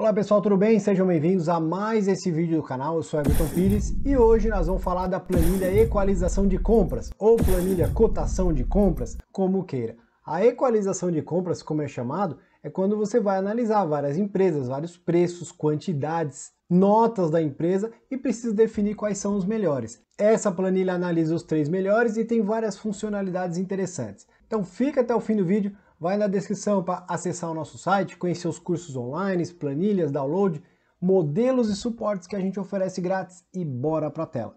Olá pessoal, tudo bem? Sejam bem-vindos a mais esse vídeo do canal, eu sou Everton Pires e hoje nós vamos falar da planilha Equalização de Compras ou planilha Cotação de Compras, como queira. A equalização de compras, como é chamado, é quando você vai analisar várias empresas, vários preços, quantidades, notas da empresa e precisa definir quais são os melhores. Essa planilha analisa os três melhores e tem várias funcionalidades interessantes. Então fica até o fim do vídeo Vai na descrição para acessar o nosso site, conhecer os cursos online, planilhas, download, modelos e suportes que a gente oferece grátis e bora para a tela.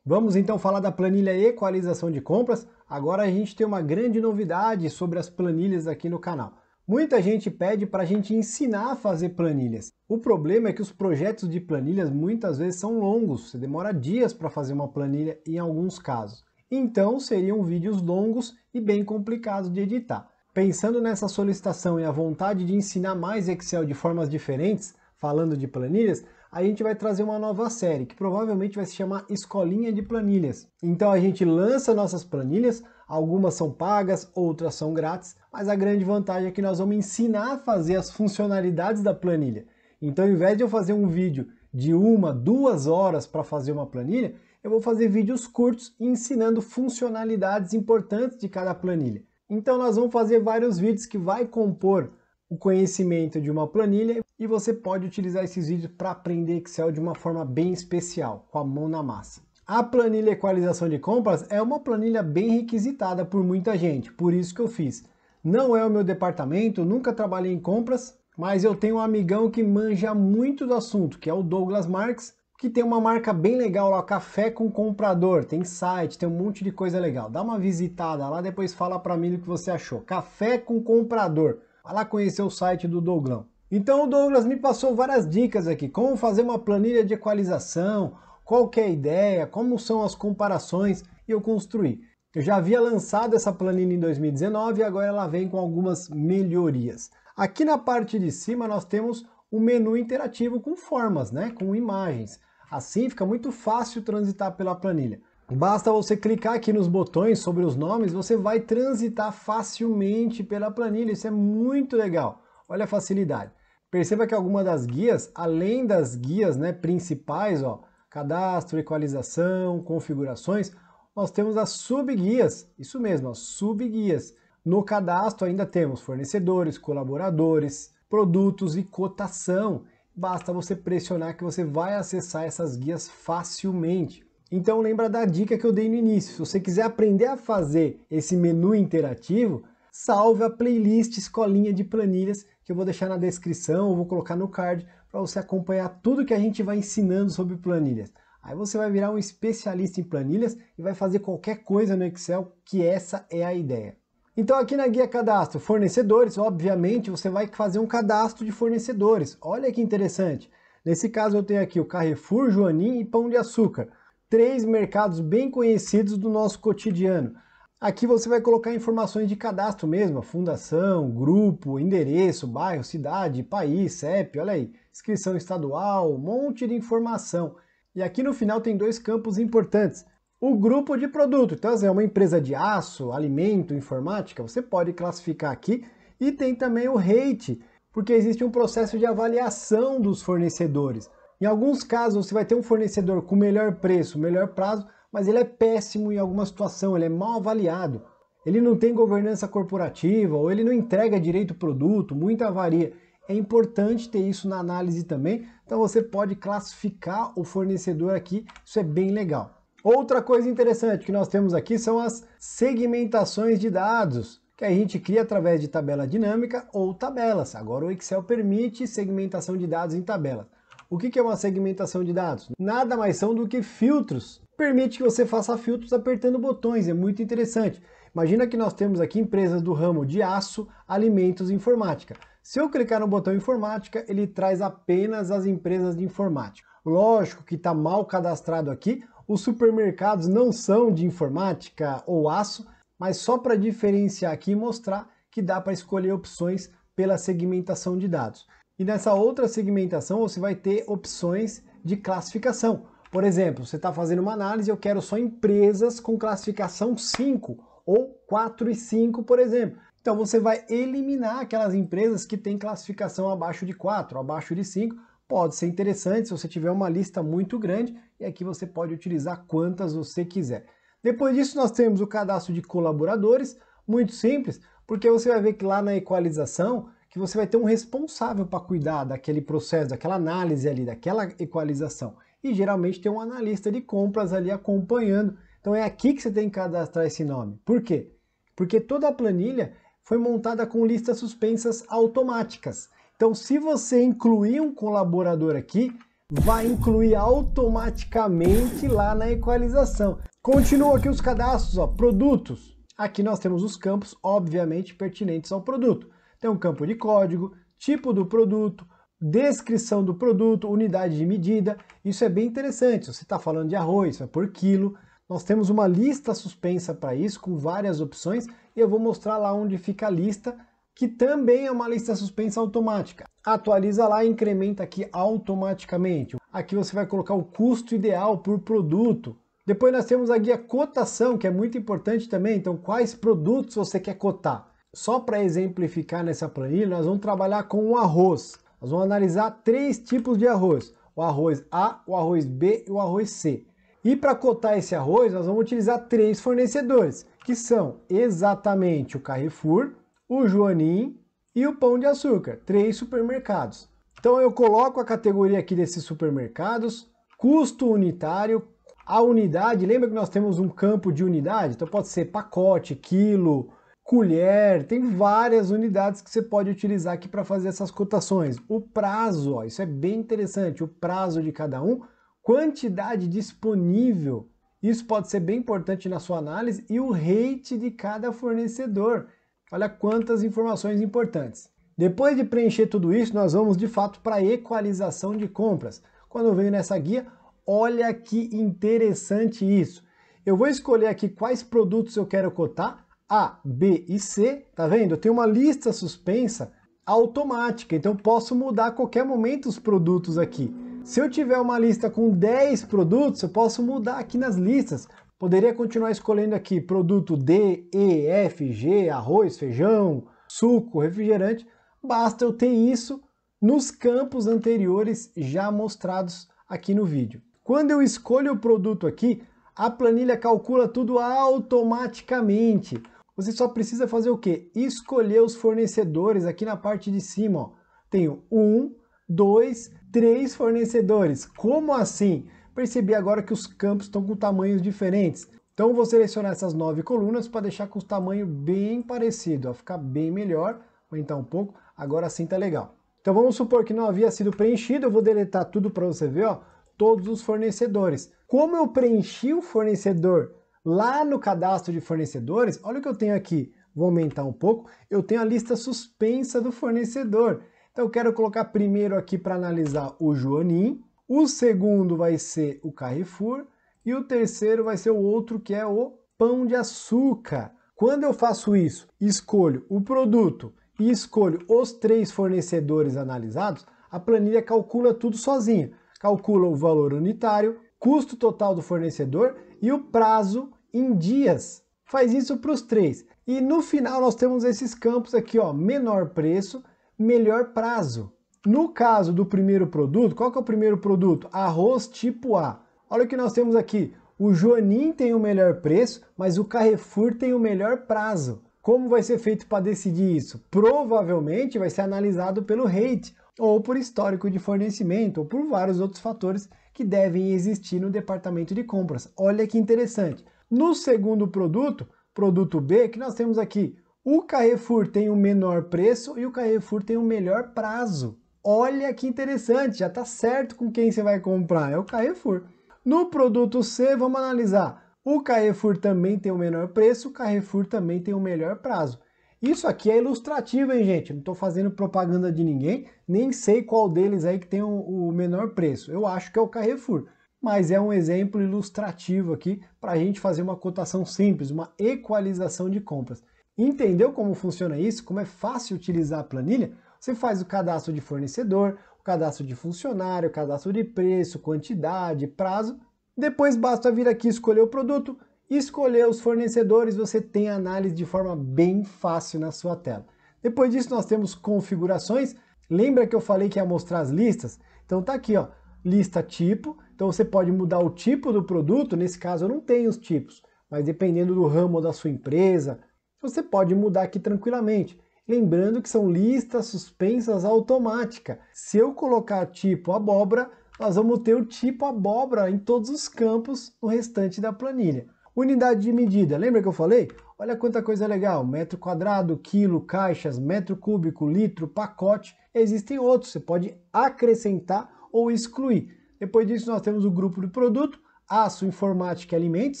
Vamos então falar da planilha Equalização de Compras. Agora a gente tem uma grande novidade sobre as planilhas aqui no canal. Muita gente pede para a gente ensinar a fazer planilhas. O problema é que os projetos de planilhas muitas vezes são longos, você demora dias para fazer uma planilha em alguns casos. Então seriam vídeos longos e bem complicados de editar. Pensando nessa solicitação e a vontade de ensinar mais Excel de formas diferentes, falando de planilhas, a gente vai trazer uma nova série que provavelmente vai se chamar Escolinha de Planilhas. Então a gente lança nossas planilhas, Algumas são pagas, outras são grátis, mas a grande vantagem é que nós vamos ensinar a fazer as funcionalidades da planilha. Então, ao invés de eu fazer um vídeo de uma, duas horas para fazer uma planilha, eu vou fazer vídeos curtos ensinando funcionalidades importantes de cada planilha. Então nós vamos fazer vários vídeos que vai compor o conhecimento de uma planilha e você pode utilizar esses vídeos para aprender Excel de uma forma bem especial, com a mão na massa. A planilha equalização de compras é uma planilha bem requisitada por muita gente, por isso que eu fiz. Não é o meu departamento, nunca trabalhei em compras, mas eu tenho um amigão que manja muito do assunto, que é o Douglas Marques, que tem uma marca bem legal lá, Café com Comprador, tem site, tem um monte de coisa legal. Dá uma visitada lá, depois fala para mim o que você achou. Café com Comprador, vai lá conhecer o site do Douglão. Então o Douglas me passou várias dicas aqui, como fazer uma planilha de equalização, qual que é a ideia, como são as comparações e eu construí. Eu já havia lançado essa planilha em 2019 e agora ela vem com algumas melhorias. Aqui na parte de cima nós temos o um menu interativo com formas, né, com imagens. Assim fica muito fácil transitar pela planilha. Basta você clicar aqui nos botões sobre os nomes, você vai transitar facilmente pela planilha, isso é muito legal. Olha a facilidade. Perceba que algumas das guias, além das guias né, principais, ó, cadastro, equalização, configurações, nós temos as subguias, isso mesmo, as subguias. No cadastro ainda temos fornecedores, colaboradores, produtos e cotação. Basta você pressionar que você vai acessar essas guias facilmente. Então lembra da dica que eu dei no início, se você quiser aprender a fazer esse menu interativo, salve a playlist Escolinha de Planilhas que eu vou deixar na descrição, ou vou colocar no card para você acompanhar tudo que a gente vai ensinando sobre planilhas. Aí você vai virar um especialista em planilhas e vai fazer qualquer coisa no Excel, que essa é a ideia. Então aqui na guia cadastro, fornecedores, obviamente você vai fazer um cadastro de fornecedores. Olha que interessante. Nesse caso eu tenho aqui o Carrefour, Joanim e Pão de Açúcar. Três mercados bem conhecidos do nosso cotidiano. Aqui você vai colocar informações de cadastro mesmo, fundação, grupo, endereço, bairro, cidade, país, CEP, olha aí, inscrição estadual, um monte de informação. E aqui no final tem dois campos importantes. O grupo de produto, então assim, é uma empresa de aço, alimento, informática, você pode classificar aqui. E tem também o rate, porque existe um processo de avaliação dos fornecedores. Em alguns casos você vai ter um fornecedor com melhor preço, melhor prazo, mas ele é péssimo em alguma situação, ele é mal avaliado. Ele não tem governança corporativa ou ele não entrega direito produto, muita avaria. É importante ter isso na análise também, então você pode classificar o fornecedor aqui, isso é bem legal. Outra coisa interessante que nós temos aqui são as segmentações de dados, que a gente cria através de tabela dinâmica ou tabelas. Agora o Excel permite segmentação de dados em tabelas. O que é uma segmentação de dados? Nada mais são do que filtros permite que você faça filtros apertando botões, é muito interessante. Imagina que nós temos aqui empresas do ramo de aço, alimentos e informática. Se eu clicar no botão informática, ele traz apenas as empresas de informática. Lógico que está mal cadastrado aqui, os supermercados não são de informática ou aço, mas só para diferenciar aqui e mostrar que dá para escolher opções pela segmentação de dados. E nessa outra segmentação você vai ter opções de classificação. Por exemplo, você está fazendo uma análise, eu quero só empresas com classificação 5 ou 4 e 5, por exemplo. Então você vai eliminar aquelas empresas que têm classificação abaixo de 4, abaixo de 5. Pode ser interessante se você tiver uma lista muito grande e aqui você pode utilizar quantas você quiser. Depois disso nós temos o cadastro de colaboradores, muito simples, porque você vai ver que lá na equalização que você vai ter um responsável para cuidar daquele processo, daquela análise ali, daquela equalização e geralmente tem um analista de compras ali acompanhando. Então é aqui que você tem que cadastrar esse nome. Por quê? Porque toda a planilha foi montada com listas suspensas automáticas. Então se você incluir um colaborador aqui, vai incluir automaticamente lá na equalização. Continua aqui os cadastros, ó, produtos. Aqui nós temos os campos, obviamente, pertinentes ao produto. Tem um campo de código, tipo do produto, descrição do produto, unidade de medida, isso é bem interessante. você está falando de arroz, é por quilo. Nós temos uma lista suspensa para isso, com várias opções, e eu vou mostrar lá onde fica a lista, que também é uma lista suspensa automática. Atualiza lá e incrementa aqui automaticamente. Aqui você vai colocar o custo ideal por produto. Depois nós temos aqui a cotação, que é muito importante também. Então, quais produtos você quer cotar? Só para exemplificar nessa planilha, nós vamos trabalhar com o arroz. Nós vamos analisar três tipos de arroz: o arroz A, o arroz B e o arroz C. E para cotar esse arroz, nós vamos utilizar três fornecedores, que são exatamente o Carrefour, o Joanin e o Pão de Açúcar, três supermercados. Então eu coloco a categoria aqui desses supermercados, custo unitário, a unidade, lembra que nós temos um campo de unidade? Então pode ser pacote, quilo, colher, tem várias unidades que você pode utilizar aqui para fazer essas cotações. O prazo, ó, isso é bem interessante, o prazo de cada um, quantidade disponível, isso pode ser bem importante na sua análise, e o rate de cada fornecedor. Olha quantas informações importantes. Depois de preencher tudo isso, nós vamos de fato para a equalização de compras. Quando eu venho nessa guia, olha que interessante isso. Eu vou escolher aqui quais produtos eu quero cotar, a, B e C, tá vendo? Eu tenho uma lista suspensa automática, então posso mudar a qualquer momento os produtos aqui. Se eu tiver uma lista com 10 produtos, eu posso mudar aqui nas listas. Poderia continuar escolhendo aqui produto D, E, F, G, arroz, feijão, suco, refrigerante. Basta eu ter isso nos campos anteriores já mostrados aqui no vídeo. Quando eu escolho o produto aqui, a planilha calcula tudo automaticamente. Você só precisa fazer o que, Escolher os fornecedores aqui na parte de cima. Ó. Tenho um, dois, três fornecedores. Como assim? Percebi agora que os campos estão com tamanhos diferentes. Então vou selecionar essas nove colunas para deixar com o tamanho bem parecido, ó, ficar bem melhor, aumentar um pouco, agora sim tá legal. Então vamos supor que não havia sido preenchido, eu vou deletar tudo para você ver, ó, todos os fornecedores. Como eu preenchi o fornecedor Lá no cadastro de fornecedores, olha o que eu tenho aqui. Vou aumentar um pouco. Eu tenho a lista suspensa do fornecedor. Então eu quero colocar primeiro aqui para analisar o Joanin, o segundo vai ser o Carrefour e o terceiro vai ser o outro que é o Pão de Açúcar. Quando eu faço isso, escolho o produto e escolho os três fornecedores analisados, a planilha calcula tudo sozinha. Calcula o valor unitário, custo total do fornecedor e o prazo em dias. Faz isso para os três. E no final nós temos esses campos aqui, ó, menor preço, melhor prazo. No caso do primeiro produto, qual que é o primeiro produto? Arroz tipo A. Olha o que nós temos aqui. O Joanin tem o melhor preço, mas o Carrefour tem o melhor prazo. Como vai ser feito para decidir isso? Provavelmente vai ser analisado pelo rate, ou por histórico de fornecimento, ou por vários outros fatores que devem existir no departamento de compras. Olha que interessante. No segundo produto, produto B, que nós temos aqui, o Carrefour tem o menor preço e o Carrefour tem o melhor prazo. Olha que interessante, já está certo com quem você vai comprar, é o Carrefour. No produto C, vamos analisar. O Carrefour também tem o menor preço, o Carrefour também tem o melhor prazo. Isso aqui é ilustrativo, hein, gente? Não estou fazendo propaganda de ninguém, nem sei qual deles aí que tem o, o menor preço. Eu acho que é o Carrefour, mas é um exemplo ilustrativo aqui para a gente fazer uma cotação simples, uma equalização de compras. Entendeu como funciona isso? Como é fácil utilizar a planilha? Você faz o cadastro de fornecedor, o cadastro de funcionário, o cadastro de preço, quantidade, prazo. Depois basta vir aqui escolher o produto Escolher os fornecedores, você tem a análise de forma bem fácil na sua tela. Depois disso, nós temos configurações. Lembra que eu falei que ia mostrar as listas? Então tá aqui, ó, lista tipo. Então você pode mudar o tipo do produto, nesse caso eu não tenho os tipos, mas dependendo do ramo da sua empresa, você pode mudar aqui tranquilamente. Lembrando que são listas suspensas automática. Se eu colocar tipo abóbora, nós vamos ter o tipo abóbora em todos os campos no restante da planilha. Unidade de medida, lembra que eu falei? Olha quanta coisa legal, metro quadrado, quilo, caixas, metro cúbico, litro, pacote. Existem outros, você pode acrescentar ou excluir. Depois disso nós temos o grupo do produto, aço, informática e alimentos.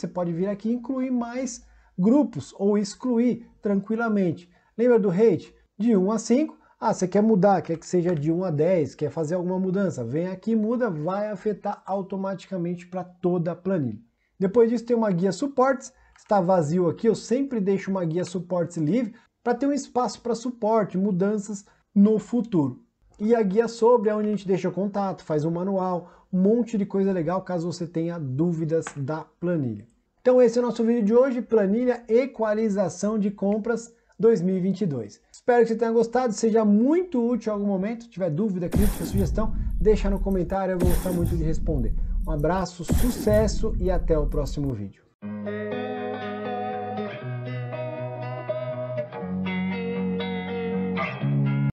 Você pode vir aqui e incluir mais grupos ou excluir tranquilamente. Lembra do rate? De 1 a 5. Ah, você quer mudar, quer que seja de 1 a 10, quer fazer alguma mudança? Vem aqui, muda, vai afetar automaticamente para toda a planilha. Depois disso tem uma guia suportes, está vazio aqui, eu sempre deixo uma guia suportes livre para ter um espaço para suporte, mudanças no futuro. E a guia sobre é onde a gente deixa o contato, faz um manual, um monte de coisa legal caso você tenha dúvidas da planilha. Então esse é o nosso vídeo de hoje, planilha equalização de compras 2022. Espero que você tenha gostado, seja muito útil em algum momento. Se tiver dúvida, crítica, sugestão, deixa no comentário, eu vou gostar muito de responder. Um abraço, sucesso e até o próximo vídeo.